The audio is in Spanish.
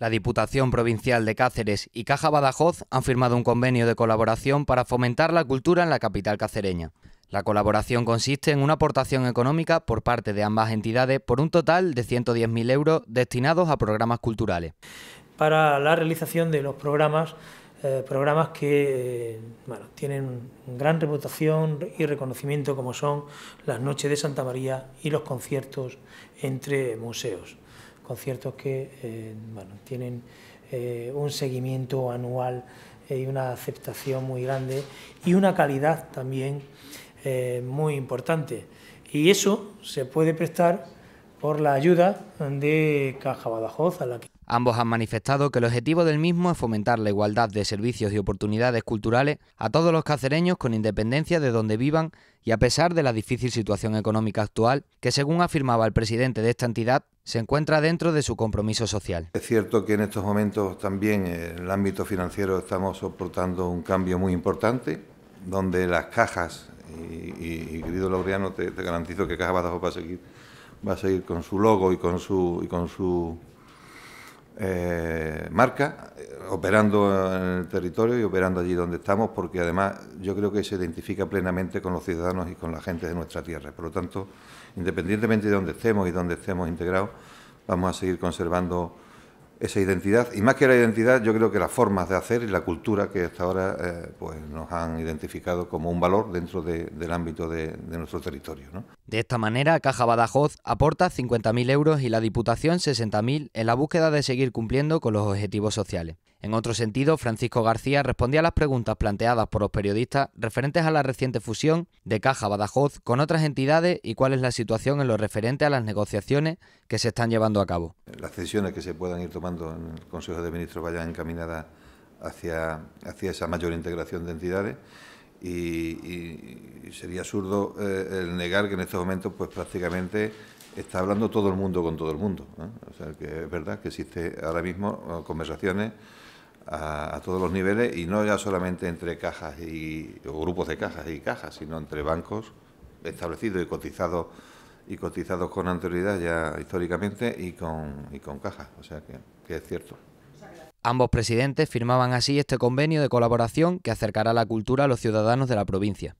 La Diputación Provincial de Cáceres y Caja Badajoz han firmado un convenio de colaboración para fomentar la cultura en la capital cacereña. La colaboración consiste en una aportación económica por parte de ambas entidades por un total de 110.000 euros destinados a programas culturales. Para la realización de los programas, eh, programas que eh, tienen gran reputación y reconocimiento como son las noches de Santa María y los conciertos entre museos conciertos que eh, bueno, tienen eh, un seguimiento anual eh, y una aceptación muy grande y una calidad también muy importante. Y eso se puede prestar por la ayuda de Caja Badajoz a la Ambos han manifestado que el objetivo del mismo es fomentar la igualdad de servicios y oportunidades culturales a todos los cacereños con independencia de donde vivan y a pesar de la difícil situación económica actual, que según afirmaba el presidente de esta entidad, se encuentra dentro de su compromiso social. Es cierto que en estos momentos también en el ámbito financiero estamos soportando un cambio muy importante, donde las cajas, y, querido Laureano, te, garantizo que Caja Badajoz va a seguir va a seguir con su logo y con su, y con su eh, marca, eh, operando en el territorio y operando allí donde estamos, porque además yo creo que se identifica plenamente con los ciudadanos y con la gente de nuestra tierra. Por lo tanto, independientemente de donde estemos y donde estemos integrados, vamos a seguir conservando esa identidad. Y más que la identidad, yo creo que las formas de hacer y la cultura que hasta ahora eh, pues nos han identificado como un valor dentro del ámbito de, de nuestro territorio. ¿no? De esta manera, Caja Badajoz aporta 50.000 euros y la Diputación 60.000 en la búsqueda de seguir cumpliendo con los objetivos sociales. En otro sentido, Francisco García respondía a las preguntas planteadas por los periodistas referentes a la reciente fusión de Caja Badajoz con otras entidades y cuál es la situación en lo referente a las negociaciones que se están llevando a cabo. Las decisiones que se puedan ir tomando en el Consejo de Ministros vayan encaminadas hacia, hacia esa mayor integración de entidades y, sería absurdo eh, el negar que en estos momentos pues prácticamente está hablando todo el mundo con todo el mundo. ¿eh? O sea, que es verdad que existe ahora mismo eh, conversaciones a, todos los niveles y no ya solamente entre cajas y o grupos de cajas y cajas, sino entre bancos establecidos y cotizados y cotizados con anterioridad ya históricamente y con, y con cajas. O sea que, que es cierto. Ambos presidentes firmaban así este convenio de colaboración que acercará la cultura a los ciudadanos de la provincia.